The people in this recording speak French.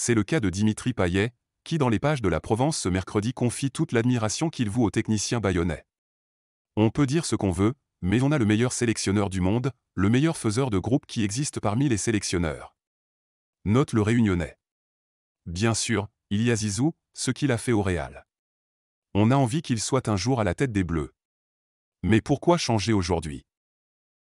C'est le cas de Dimitri Payet, qui dans les pages de la Provence ce mercredi confie toute l'admiration qu'il voue aux techniciens bayonnais. On peut dire ce qu'on veut, mais on a le meilleur sélectionneur du monde, le meilleur faiseur de groupe qui existe parmi les sélectionneurs. Note le réunionnais. Bien sûr, il y a Zizou, ce qu'il a fait au Real. On a envie qu'il soit un jour à la tête des Bleus. Mais pourquoi changer aujourd'hui